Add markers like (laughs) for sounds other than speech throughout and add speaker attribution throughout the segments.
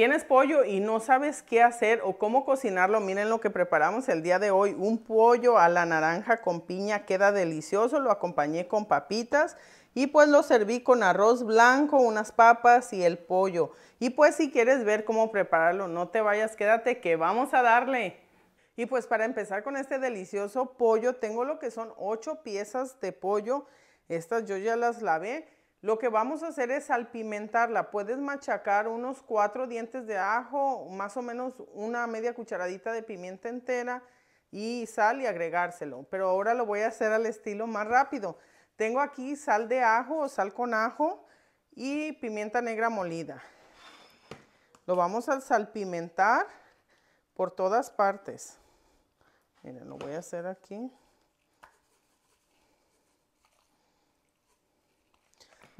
Speaker 1: Tienes pollo y no sabes qué hacer o cómo cocinarlo. Miren lo que preparamos el día de hoy. Un pollo a la naranja con piña queda delicioso. Lo acompañé con papitas y pues lo serví con arroz blanco, unas papas y el pollo. Y pues si quieres ver cómo prepararlo, no te vayas, quédate que vamos a darle. Y pues para empezar con este delicioso pollo, tengo lo que son ocho piezas de pollo. Estas yo ya las lavé lo que vamos a hacer es salpimentarla. Puedes machacar unos cuatro dientes de ajo, más o menos una media cucharadita de pimienta entera y sal y agregárselo. Pero ahora lo voy a hacer al estilo más rápido. Tengo aquí sal de ajo o sal con ajo y pimienta negra molida. Lo vamos a salpimentar por todas partes. Miren, lo voy a hacer aquí.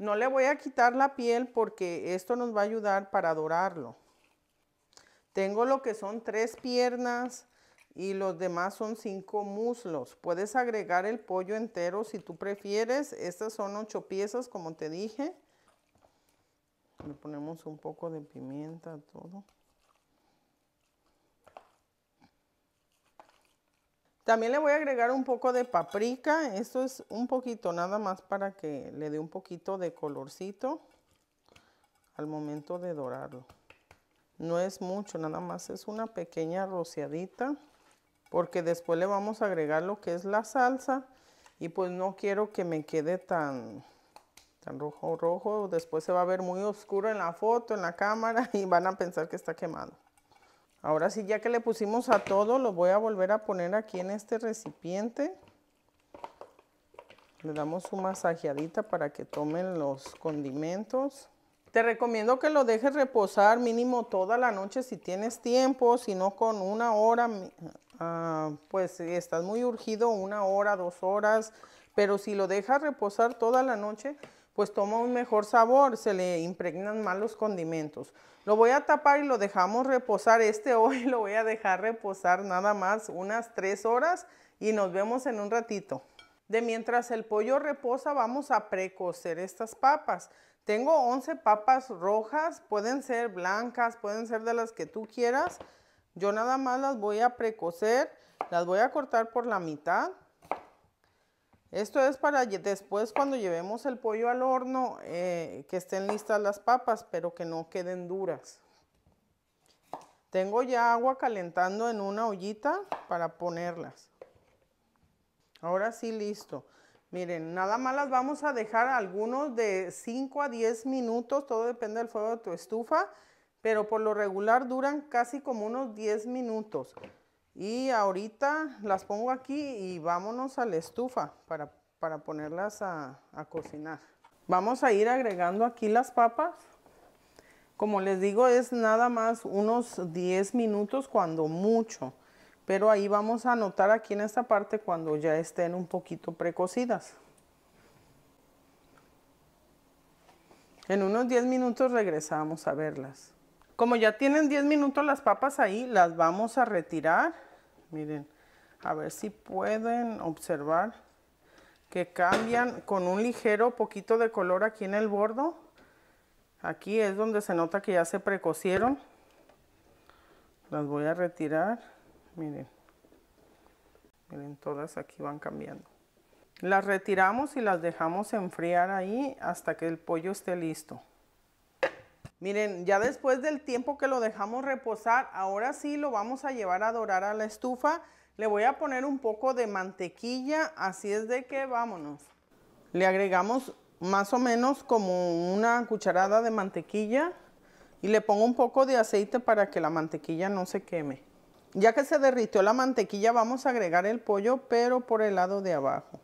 Speaker 1: No le voy a quitar la piel porque esto nos va a ayudar para dorarlo. Tengo lo que son tres piernas y los demás son cinco muslos. Puedes agregar el pollo entero si tú prefieres. Estas son ocho piezas como te dije. Le ponemos un poco de pimienta todo. También le voy a agregar un poco de paprika. Esto es un poquito, nada más para que le dé un poquito de colorcito al momento de dorarlo. No es mucho, nada más es una pequeña rociadita. Porque después le vamos a agregar lo que es la salsa. Y pues no quiero que me quede tan, tan rojo, rojo. Después se va a ver muy oscuro en la foto, en la cámara. (laughs) Y van a pensar que está quemado. Ahora sí, ya que le pusimos a todo, lo voy a volver a poner aquí en este recipiente. Le damos una masajeadita para que tomen los condimentos. Te recomiendo que lo dejes reposar mínimo toda la noche si tienes tiempo, si no con una hora, ah, pues si eh, estás muy urgido, una hora, dos horas, pero si lo dejas reposar toda la noche, pues toma un mejor sabor, se le impregnan más los condimentos. Lo voy a tapar y lo dejamos reposar. Este (laughs) hoy lo voy a dejar reposar nada más unas 3 horas y nos vemos en un ratito. De mientras el pollo reposa, vamos a precocer estas papas. Tengo 11 papas rojas, pueden ser blancas, pueden ser de las que tú quieras. Yo nada más las voy a precocer, las voy a cortar por la mitad esto es para después cuando llevemos el pollo al horno, eh, que estén listas las papas, pero que no queden duras. Tengo ya agua calentando en una ollita para ponerlas. Ahora sí, listo. Miren, nada más las vamos a dejar algunos de 5 a 10 minutos, todo depende del fuego de tu estufa, pero por lo regular duran casi como unos 10 minutos. Y ahorita las pongo aquí y vámonos a la estufa para, ponerlas a, cocinar. Vamos a ir agregando aquí las papas. Como les digo, es nada más unos 10 minutos cuando mucho. Pero ahí vamos a notar aquí en esta parte cuando ya estén un poquito precocidas. En unos 10 minutos regresamos a verlas. Como ya tienen 10 minutos las papas ahí, las vamos a retirar. Miren, a ver si pueden observar que cambian con un ligero poquito de color aquí en el bordo. Aquí es donde se nota que ya se precocieron. Las voy a retirar. Miren, miren, todas aquí van cambiando. Las retiramos y las dejamos enfriar ahí hasta que el pollo esté listo. Miren, ya después del tiempo que lo dejamos reposar, ahora sí lo vamos a llevar a dorar a la estufa. Le voy a poner un poco de mantequilla, así es de que vámonos. Le agregamos más o menos como una cucharada de mantequilla y le pongo un poco de aceite para que la mantequilla no se queme. Ya que se derritió la mantequilla, vamos a agregar el pollo, pero por el lado de abajo.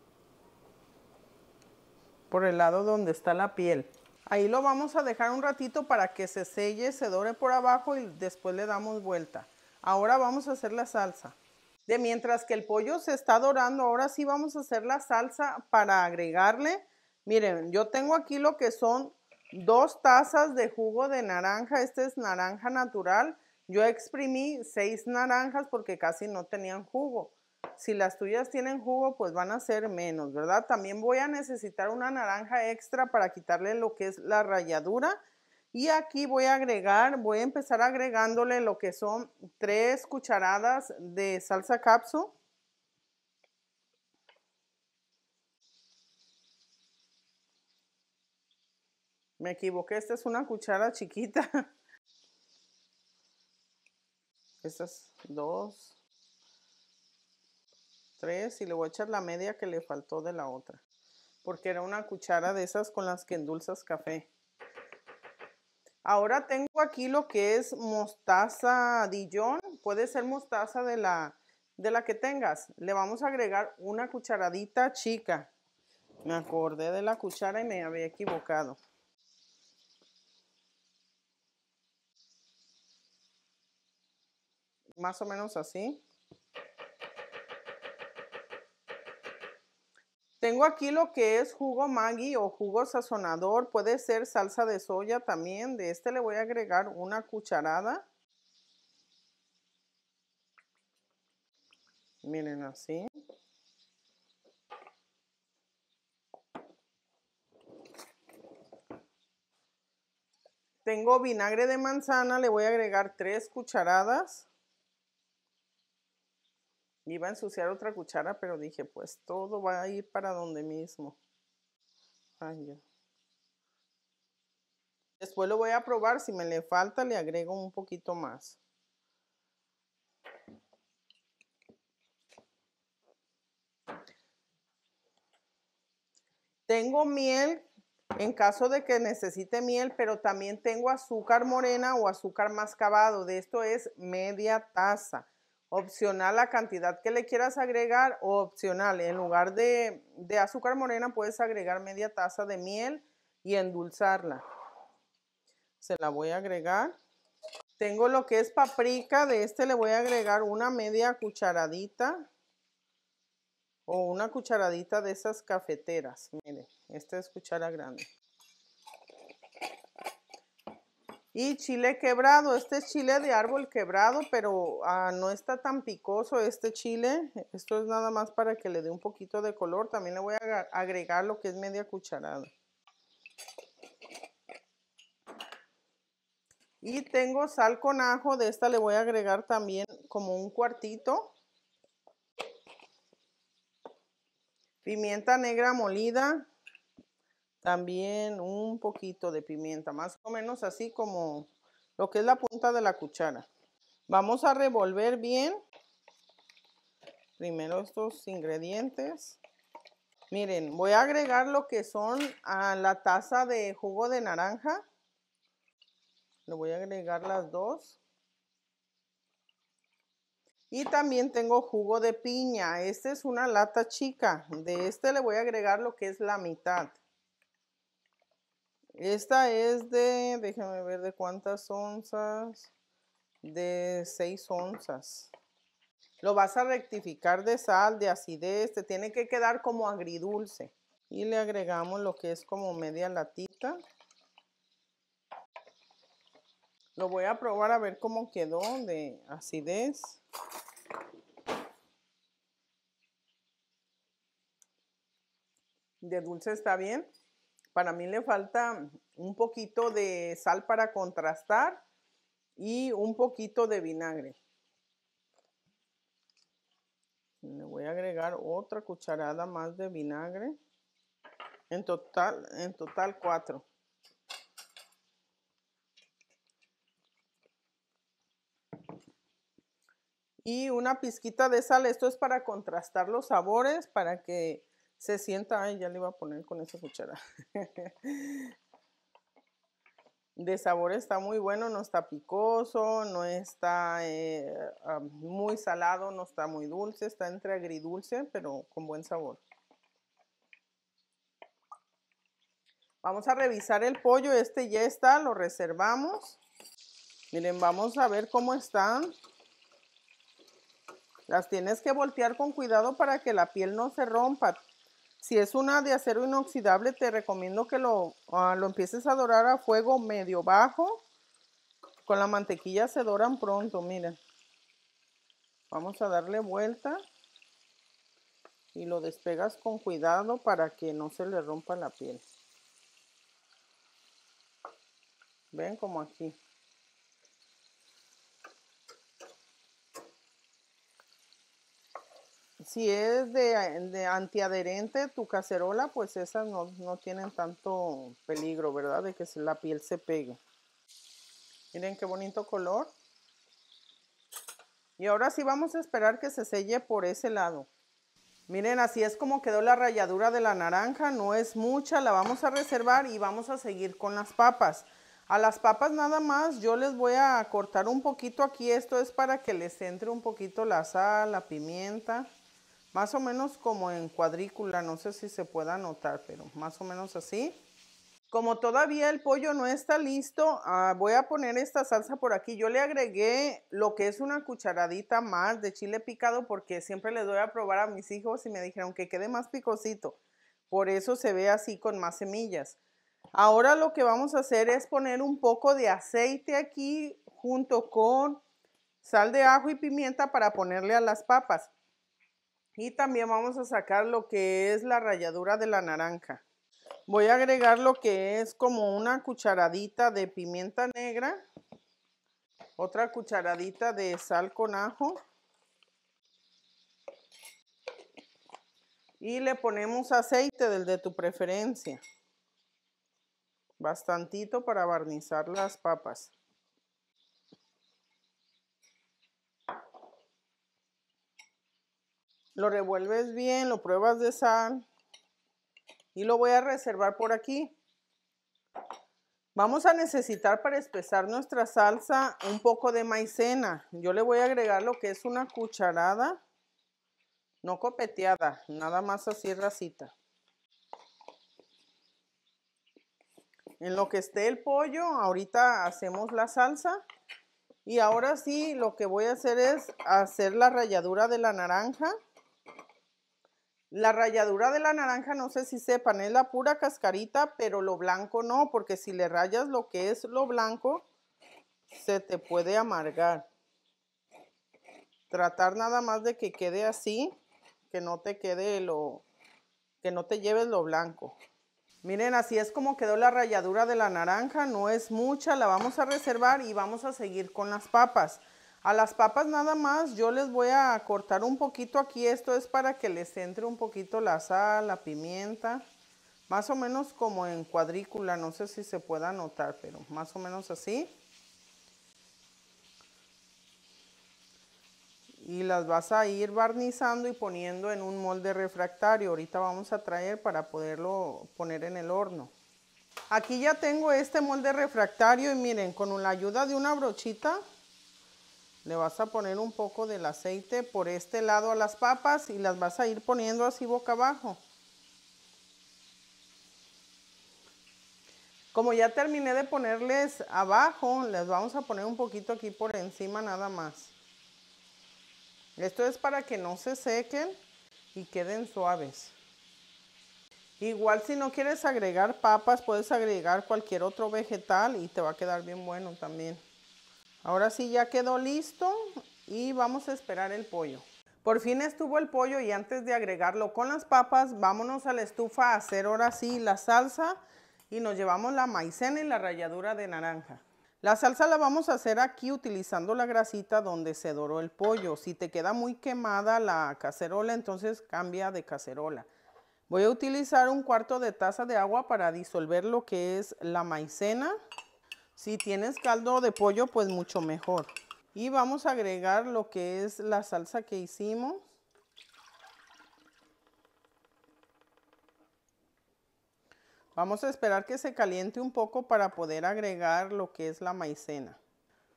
Speaker 1: Por el lado donde está la piel. Ahí lo vamos a dejar un ratito para que se selle, se dore por abajo y después le damos vuelta. Ahora vamos a hacer la salsa. De mientras que el pollo se está dorando, ahora sí vamos a hacer la salsa para agregarle. Miren, yo tengo aquí lo que son dos tazas de jugo de naranja. Este es naranja natural. Yo exprimí seis naranjas porque casi no tenían jugo. Si las tuyas tienen jugo, pues van a ser menos, ¿verdad? También voy a necesitar una naranja extra para quitarle lo que es la ralladura. Y aquí voy a agregar, voy a empezar agregándole lo que son tres cucharadas de salsa capso Me equivoqué, esta es una cuchara chiquita. (laughs) Estas dos, tres y le voy a echar la media que le faltó de la otra, porque era una cuchara de esas con las que endulzas café. Ahora tengo aquí lo que es mostaza Dijon, puede ser mostaza de la, de la que tengas. Le vamos a agregar una cucharadita chica. Me acordé de la cuchara y me había equivocado. Más o menos así. Tengo aquí lo que es jugo Maggi o jugo sazonador, puede ser salsa de soya también. De este le voy a agregar una cucharada. Miren así. Tengo vinagre de manzana, le voy a agregar tres cucharadas. Iba a ensuciar otra cuchara, pero dije, pues todo va a ir para donde mismo. Después lo voy a probar. Si me le falta, le agrego un poquito más. Tengo miel en caso de que necesite miel, pero también tengo azúcar morena o azúcar mascabado. De esto es media taza opcional la cantidad que le quieras agregar o opcional, en lugar de, de, azúcar morena puedes agregar media taza de miel y endulzarla. Se la voy a agregar. Tengo lo que es paprika, de este le voy a agregar una media cucharadita o una cucharadita de esas cafeteras. mire esta es cuchara grande. Y chile quebrado, este es chile de árbol quebrado, pero ah, no está tan picoso este chile. Esto es nada más para que le dé un poquito de color. También le voy a agregar lo que es media cucharada. Y tengo sal con ajo, de esta le voy a agregar también como un cuartito. Pimienta negra molida, también un poquito de pimienta, más o menos así como lo que es la punta de la cuchara. Vamos a revolver bien primero estos ingredientes. Miren, voy a agregar lo que son a la taza de jugo de naranja. Le voy a agregar las dos. Y también tengo jugo de piña. Esta es una lata chica. De este le voy a agregar lo que es la mitad. Esta es de, déjenme ver de cuántas onzas, de 6 onzas. Lo vas a rectificar de sal, de acidez, te tiene que quedar como agridulce. Y le agregamos lo que es como media latita. Lo voy a probar a ver cómo quedó de acidez. De dulce está bien. Para mí le falta un poquito de sal para contrastar y un poquito de vinagre. Le voy a agregar otra cucharada más de vinagre. En total, en total cuatro. Y una pizquita de sal. Esto es para contrastar los sabores, para que se sienta, ay, ya le iba a poner con esa cuchara. de sabor está muy bueno, no está picoso, no está eh, ah, muy salado, no está muy dulce, está entre agridulce, pero con buen sabor. Vamos a revisar el pollo, este ya está, lo reservamos. Miren, vamos a ver cómo están. Las tienes que voltear con cuidado para que la piel no se rompa. Si es una de acero inoxidable, te recomiendo que lo, ah, lo empieces a dorar a fuego medio bajo. Con la mantequilla se doran pronto, mira Vamos a darle vuelta y lo despegas con cuidado para que no se le rompa la piel. Ven como aquí. si es de, eh, de, antiadherente tu cacerola, pues esas no, no, tienen tanto peligro, ¿verdad? De que la piel se pegue. Miren qué bonito color. Y ahora sí vamos a esperar que se selle por ese lado. Miren, así es como quedó la ralladura de la naranja. No es mucha, la vamos a reservar y vamos a seguir con las papas. A las papas nada más yo les voy a cortar un poquito aquí. Esto es para que les entre un poquito la sal, la pimienta más o menos como en cuadrícula, no sé si se pueda notar, pero más o menos así. Como todavía el pollo no está listo, ah, voy a poner esta salsa por aquí. Yo le agregué lo que es una cucharadita más de chile picado porque siempre le doy a probar a mis hijos y me dijeron que quede más picosito. Por eso se ve así con más semillas. Ahora lo que vamos a hacer es poner un poco de aceite aquí junto con sal de ajo y pimienta para ponerle a las papas. Y también vamos a sacar lo que es la ralladura de la naranja. Voy a agregar lo que es como una cucharadita de pimienta negra, otra cucharadita de sal con ajo. Y le ponemos aceite del de tu preferencia. Bastantito para barnizar las papas. Lo revuelves bien, lo pruebas de sal y lo voy a reservar por aquí. Vamos a necesitar para espesar nuestra salsa un poco de maicena. Yo le voy a agregar lo que es una cucharada, no copeteada, nada más así racita. En lo que esté el pollo, ahorita hacemos la salsa. Y ahora sí, lo que voy a hacer es hacer la ralladura de la naranja. La ralladura de la naranja, no sé si sepan, es la pura cascarita, pero lo blanco no, porque si le rayas lo que es lo blanco, se te puede amargar. Tratar nada más de que quede así, que no te quede lo, que no te lleves lo blanco. Miren, así es como quedó la ralladura de la naranja, no es mucha, la vamos a reservar y vamos a seguir con las papas. A las papas nada más yo les voy a cortar un poquito aquí. Esto es para que les entre un poquito la sal, la pimienta. Más o menos como en cuadrícula, no sé si se pueda notar, pero más o menos así. Y las vas a ir barnizando y poniendo en un molde refractario. Ahorita vamos a traer para poderlo poner en el horno. Aquí ya tengo este molde refractario y miren, con la ayuda de una brochita le vas a poner un poco del aceite por este lado a las papas y las vas a ir poniendo así boca abajo. Como ya terminé de ponerles abajo, les vamos a poner un poquito aquí por encima nada más. Esto es para que no se sequen y queden suaves. Igual si no quieres agregar papas, puedes agregar cualquier otro vegetal y te va a quedar bien bueno también. Ahora sí ya quedó listo y vamos a esperar el pollo. Por fin estuvo el pollo y antes de agregarlo con las papas, vámonos a la estufa a hacer ahora sí la salsa y nos llevamos la maicena y la ralladura de naranja. La salsa la vamos a hacer aquí utilizando la grasita donde se doró el pollo. Si te queda muy quemada la cacerola, entonces cambia de cacerola. Voy a utilizar un cuarto de taza de agua para disolver lo que es la maicena. Si tienes caldo de pollo, pues mucho mejor. Y vamos a agregar lo que es la salsa que hicimos. Vamos a esperar que se caliente un poco para poder agregar lo que es la maicena.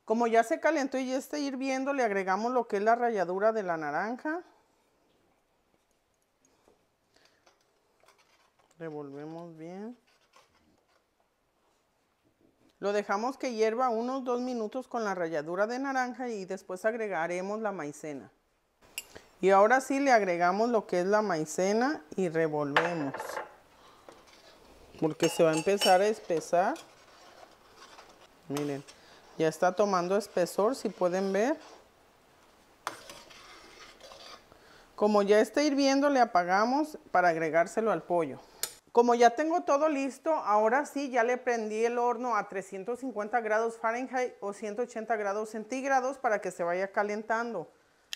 Speaker 1: Como ya se calentó y ya está hirviendo, le agregamos lo que es la ralladura de la naranja. Revolvemos bien. Lo dejamos que hierva unos dos minutos con la ralladura de naranja y después agregaremos la maicena. Y ahora sí le agregamos lo que es la maicena y revolvemos. Porque se va a empezar a espesar. Miren, ya está tomando espesor, si pueden ver. Como ya está hirviendo, le apagamos para agregárselo al pollo. Como ya tengo todo listo, ahora sí ya le prendí el horno a 350 grados Fahrenheit o 180 grados centígrados para que se vaya calentando.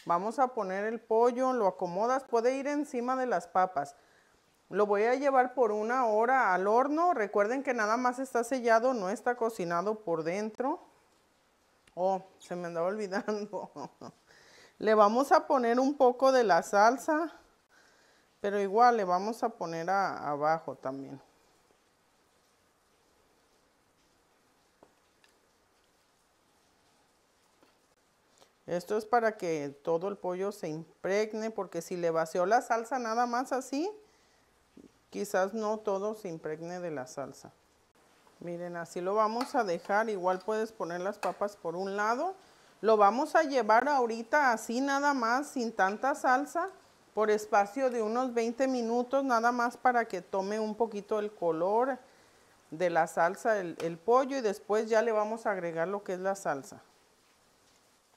Speaker 1: Vamos a poner el pollo, lo acomodas, puede ir encima de las papas. Lo voy a llevar por una hora al horno. Recuerden que nada más está sellado, no está cocinado por dentro. Oh, se me andaba olvidando. (laughs) le vamos a poner un poco de la salsa. Pero igual le vamos a poner abajo también. Esto es para que todo el pollo se impregne, porque si le vació la salsa nada más así, quizás no todo se impregne de la salsa. Miren, así lo vamos a dejar. Igual puedes poner las papas por un lado. Lo vamos a llevar ahorita así nada más, sin tanta salsa por espacio de unos 20 minutos, nada más para que tome un poquito el color de la salsa el, pollo y después ya le vamos a agregar lo que es la salsa.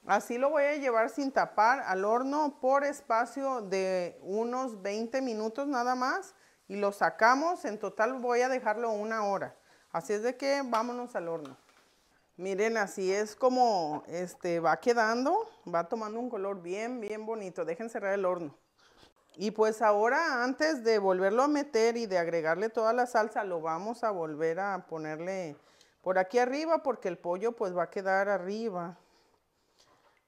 Speaker 1: Así lo voy a llevar sin tapar al horno por espacio de unos 20 minutos nada más y lo sacamos. En total voy a dejarlo una hora. Así es de que vámonos al horno. Miren, así es como este, va quedando. Va tomando un color bien, bien bonito. Dejen cerrar el horno. Y pues ahora antes de volverlo a meter y de agregarle toda la salsa, lo vamos a volver a ponerle por aquí arriba porque el pollo pues va a quedar arriba.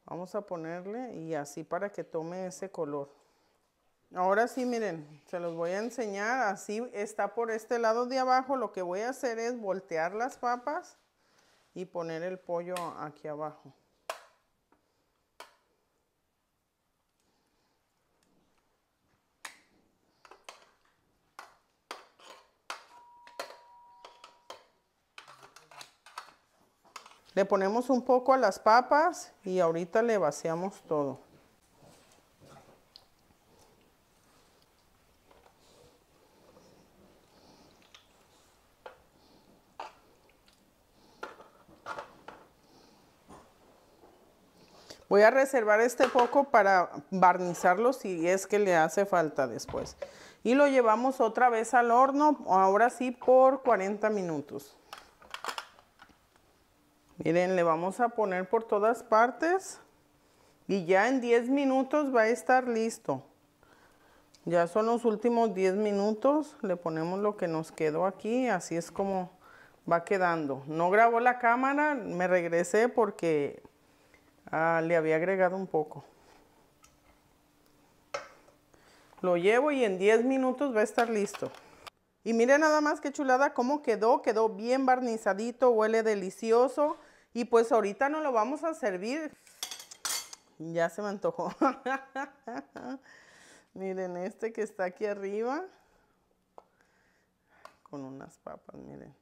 Speaker 1: Vamos a ponerle y así para que tome ese color. Ahora sí, miren, se los voy a enseñar. Así está por este lado de abajo. Lo que voy a hacer es voltear las papas y poner el pollo aquí abajo. Le ponemos un poco a las papas y ahorita le vaciamos todo. Voy a reservar este poco para barnizarlo si es que le hace falta después. Y lo llevamos otra vez al horno, ahora sí por 40 minutos. Miren, le vamos a poner por todas partes y ya en 10 minutos va a estar listo. Ya son los últimos 10 minutos, le ponemos lo que nos quedó aquí, así es como va quedando. No grabó la cámara, me regresé porque ah, le había agregado un poco. Lo llevo y en 10 minutos va a estar listo. Y miren nada más qué chulada cómo quedó, quedó bien barnizadito, huele delicioso. Y pues ahorita no lo vamos a servir. Ya se me antojó. (laughs) miren este que está aquí arriba. Con unas papas, miren.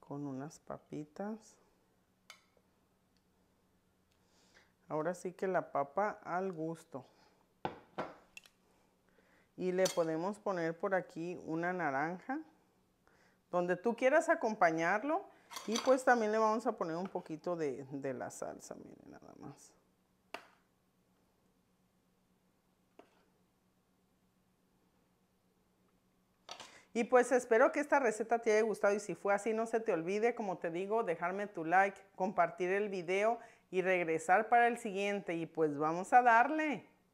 Speaker 1: Con unas papitas. Ahora sí que la papa al gusto. Y le podemos poner por aquí una naranja donde tú quieras acompañarlo. Y pues también le vamos a poner un poquito de, de la salsa, mire nada más. Y pues espero que esta receta te haya gustado y si fue así no se te olvide, como te digo, dejarme tu like, compartir el video y regresar para el siguiente. Y pues vamos a darle.